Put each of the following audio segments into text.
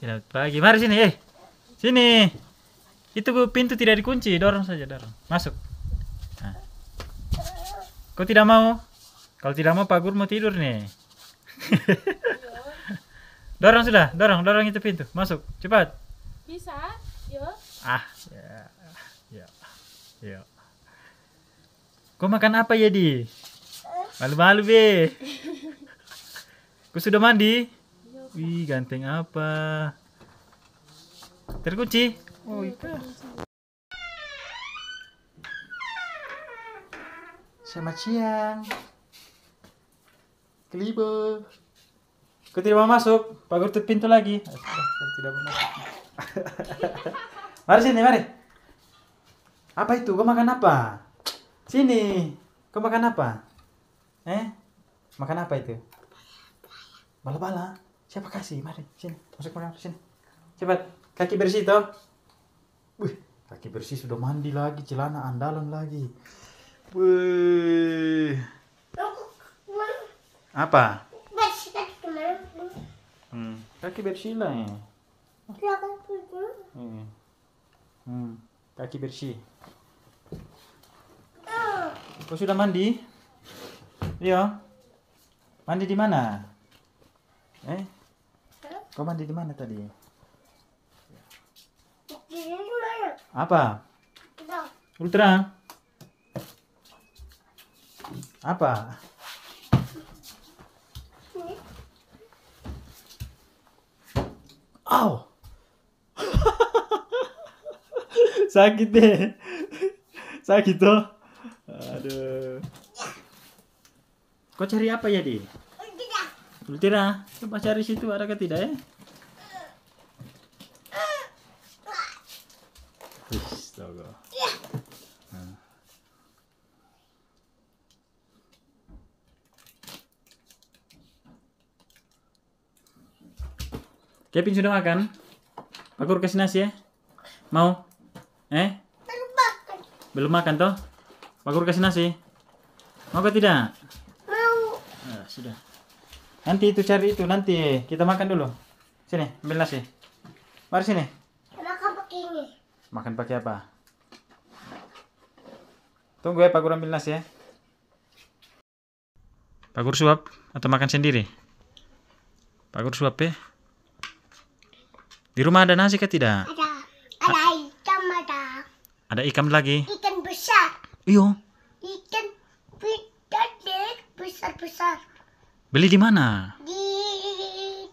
Selamat pagi. Mari sini, eh. Sini. Itu pintu tidak dikunci, dorong saja, dorong. Masuk. Nah. Kau tidak mau? Kalau tidak mau Pak Guru mau tidur nih. dorong sudah, dorong, dorong itu pintu. Masuk, cepat. Bisa? Yo. Ah, ya. Ya. Ya. Kau makan apa ya, Di? Malu-malu, Be. Kau sudah mandi? Wih, ganteng apa? Terkunci. Oh iya. Selamat siang. Kelibu. Kau tidak mau masuk, Pak tutup pintu lagi. Tidak mau masuk. mari sini, mari. Apa itu? Kau makan apa? Sini. Kau makan apa? Eh? Makan apa itu? Bala-bala. Siapa kasih? Mari, sini. Masuk mana? Sini. Cepat. Kaki bersih toh. Wih, kaki bersih sudah mandi lagi, celana andalan lagi. Wih. Apa? Bersih kaki Hmm, kaki bersih lah ya. Iya, kan, iya. hmm. Kaki bersih. Oh. Kau sudah mandi? Iya. Mandi di mana? Eh? Kau mandi di mana tadi? Apa? Ultra. Apa? Au. Sakit deh. Sakit tuh. Aduh. Kau cari apa ya, Di? betul tidak coba cari situ ada ke tidak ya Astaga. Kevin sudah makan? Aku kasih nasi ya? Mau? Eh? Belum makan. Belum makan toh? Pakur kasih nasi? Mau atau tidak? Mau. Ah, sudah. Nanti itu cari itu nanti kita makan dulu. Sini, ambil nasi. Mari sini. Makan pakai ini. Makan pakai apa? Tunggu ya Pak Guru ambil nasi ya. Pak Guru suap atau makan sendiri? Pak Guru suap ya. Di rumah ada nasi kah tidak? Ada. Ada ikan ada. Ada ikan lagi? Ikan besar. Iyo. Ikan besar besar. Beli di mana? Di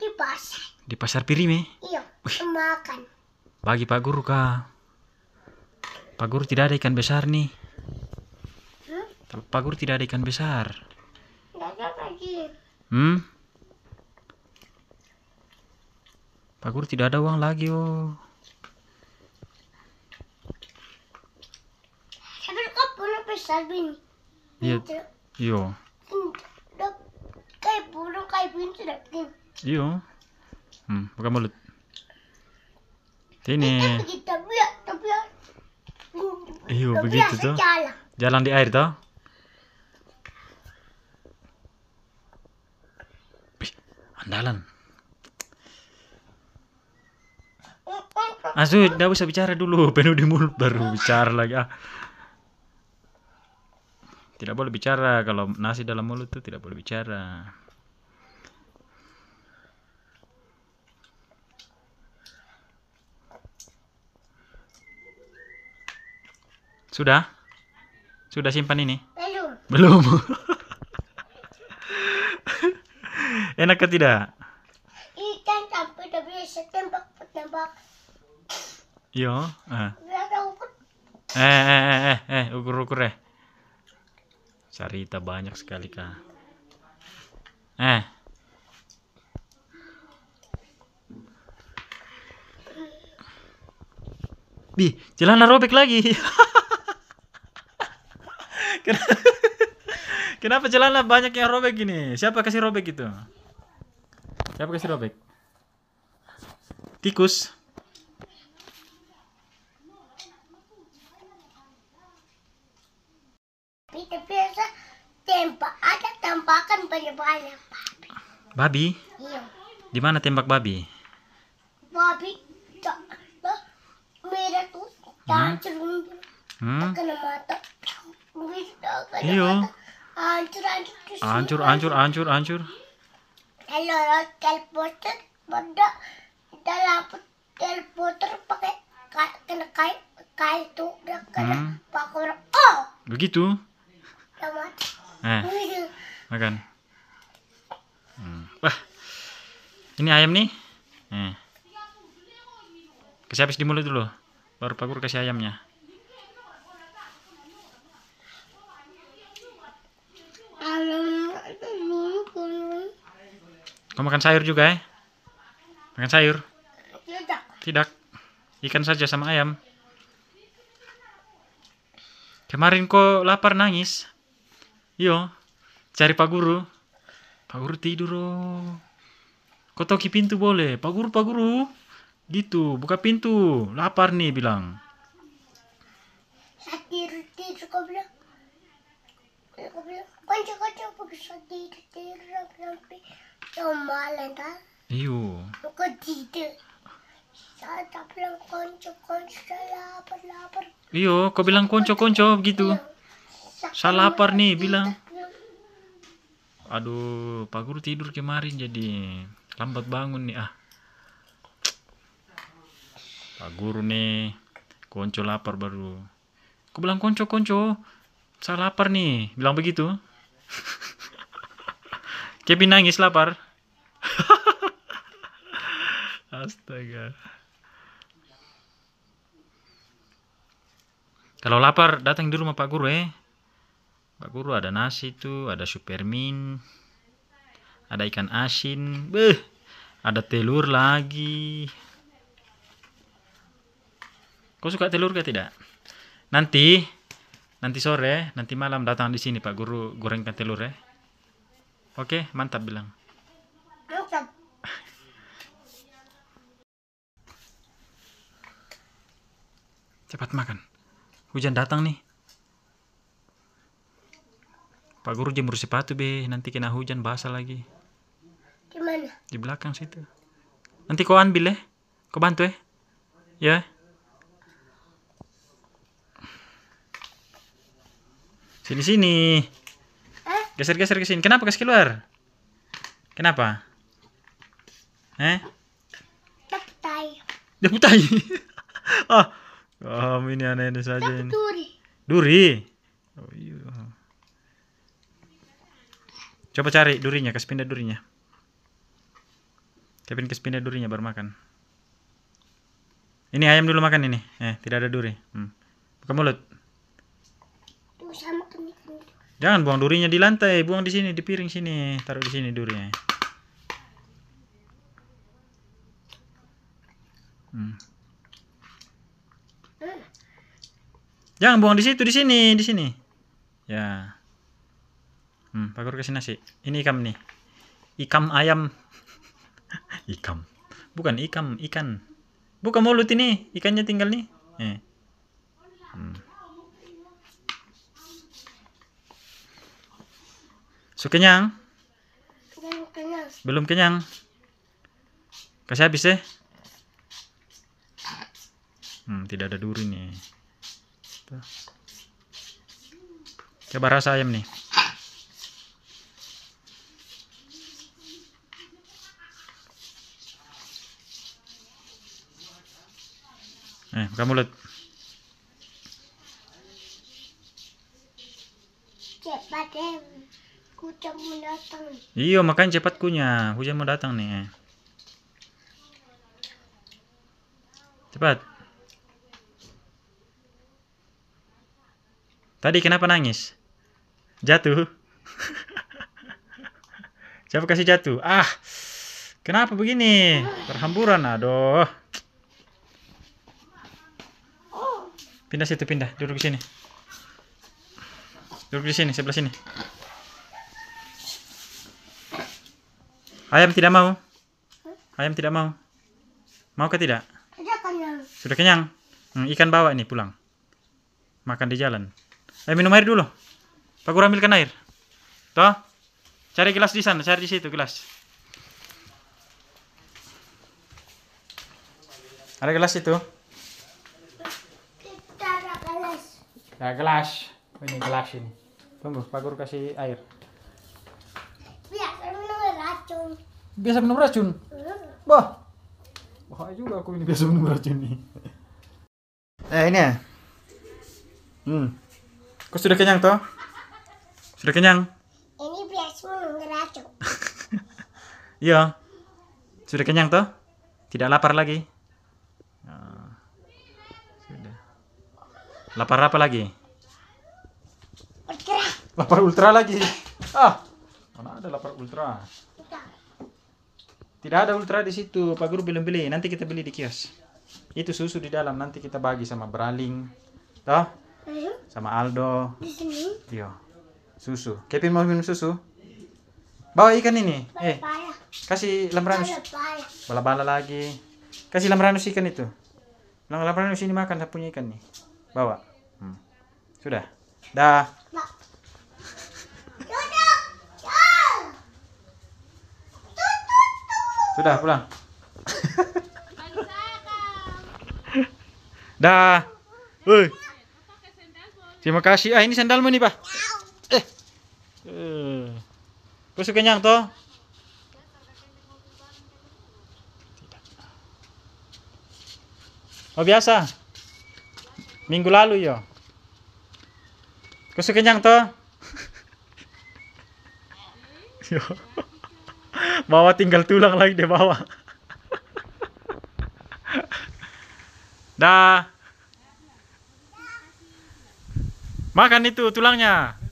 di pasar. Di pasar Pirime? Eh? Iya. Wih. Makan. Bagi Pak Guru kah? Pak Guru tidak ada ikan besar nih. Hmm? Pak Guru tidak ada ikan besar. Tidak ada lagi. Hmm? Pak Guru tidak ada uang lagi oh. Tapi kau punya besar ini Iya. Iya. Iya. Hmm, buka mulut. Ini. Iya, begitu tuh. Jalan di air toh. Andalan. Asu, tidak usah bicara dulu. Penuh di mulut baru bicara lagi. Ah. Tidak boleh bicara kalau nasi dalam mulut itu tidak boleh bicara. Sudah? Sudah simpan ini? Belum. Belum. Enak atau tidak? Ikan sampai udah bisa tembak-tembak. Yo, eh. eh. Eh, eh, eh, eh, eh, ukur-ukur eh. cerita banyak sekali kak. Eh. Bi, jalan robek lagi. Kenapa, celana banyak yang robek gini? Siapa kasih robek itu? Siapa kasih robek? Tikus. Peter biasa tembak ada tembakan banyak-banyak babi. Babi? Iya. Di mana tembak babi? Babi tak merah tuh, tak hmm? cermin, hmm? kena mata. Iya. Hancur hancur hancur hancur hancur. Kalau kalpoter benda dalam kalpoter pakai kena kain kain itu kena hmm. pakai oh. Begitu. Eh. Makan. Hmm. Wah. Ini ayam nih. Eh. Kasih habis di mulut dulu. Baru pakur kasih ayamnya. Kamu makan sayur juga ya? Makan sayur? Tidak. Tidak. Ikan saja sama ayam. Kemarin kok lapar nangis. Yo, iya, cari Pak Guru. Pak Guru tidur. Oh. Kau toki pintu boleh. Pak Guru, Pak Guru. Gitu, buka pintu. Lapar nih bilang. Tidur, tidur, kau bilang. Kau bilang, kau bilang, kau bilang, kau bilang, Iyo. kok Iyo, kau bilang konco-konco gitu. Salah lapar nih bilang. Aduh, Pak Guru tidur kemarin jadi lambat bangun nih ah. Pak Guru nih, konco lapar baru. Kau bilang konco-konco. Saya lapar nih, bilang begitu. Kevin nangis lapar. Astaga. Kalau lapar datang di rumah Pak Guru eh. Pak Guru ada nasi tuh, ada supermin, ada ikan asin, beh, ada telur lagi. Kau suka telur gak tidak? Nanti, nanti sore, nanti malam datang di sini Pak Guru gorengkan telur ya. Oke, mantap bilang. Cepat makan. Hujan datang nih. Pak Guru jemur sepatu be, nanti kena hujan basah lagi. Di mana? Di belakang situ. Nanti kau ambil eh. Kau bantu eh. Ya. Sini sini. Eh? Geser geser ke sini. Kenapa kasih keluar? Kenapa? Eh? Deputai. Deputai. ah, oh ini aneh ini saja ini. Duri. Duri. Oh, iya. Coba cari durinya, kasih pindah durinya. Kevin kasih pindah durinya baru makan. Ini ayam dulu makan ini. Eh, tidak ada duri. Hmm. Buka mulut. Jangan buang durinya di lantai, buang di sini, di piring sini, taruh di sini durinya. Hmm. Jangan buang di situ, di sini, di sini. Ya. Hmm, pakur ke sini sih. Ini ikam nih. Ikam ayam. ikam. Bukan ikam, ikan. Buka mulut ini, ikannya tinggal nih. Eh. Hmm. So kenyang? Belum kenyang. Kasih habis deh. Hmm, tidak ada duri nih. Coba rasa ayam nih. Eh, buka mulut. Cepat kucing mau datang. Iya, makan cepat kunyah. Hujan mau datang nih. Eh. Cepat. Tadi kenapa nangis? Jatuh. Siapa kasih jatuh? Ah. Kenapa begini? Berhamburan, aduh. Pindah situ, pindah. Duduk di sini. Duduk di sini, sebelah sini. Ayam tidak mau. Ayam tidak mau. Mau ke tidak? Sudah kenyang. Sudah kenyang. Hmm, ikan bawa ini pulang. Makan di jalan. Eh minum air dulu. Pak Guru ambilkan air. Toh? Cari gelas di sana, cari di situ gelas. Ada gelas itu? Ada gelas. Ada gelas. Oh, ini gelas ini. Tunggu, Pak Guru kasih air. Biasa minum racun. Biasa minum racun? Bah. Hmm. Bahaya juga aku ini biasa minum racun nih. Eh ini ya. Hmm. Kok sudah kenyang toh? Sudah kenyang? Ini biasa ngeracun. Iya. Sudah kenyang toh? Tidak lapar lagi? Ya. Sudah. Lapar apa lagi? Ultra. Lapar ultra lagi. Ah, mana ada lapar ultra? Tidak ada ultra di situ. Pak Guru belum beli. Nanti kita beli di kios. Itu susu di dalam. Nanti kita bagi sama Braling. Toh? Sama Aldo. Di sini. yo iya. Susu. Kevin mau minum susu? Bawa ikan ini. eh. Kasih lamranus. Bala-bala lagi. Kasih lamranus ikan itu. Lamranus ini makan saya punya ikan nih. Bawa. Hmm. Sudah. Dah. Sudah pulang. Dah. Woi. Terima kasih. Ah, ini sandalmu nih, Pak. Eh. Eh. Kau suka nyang toh? Oh, biasa. Minggu lalu yo. Kau suka nyang toh? yo. Bawa tinggal tulang lagi di bawah. Dah. Makan itu tulangnya.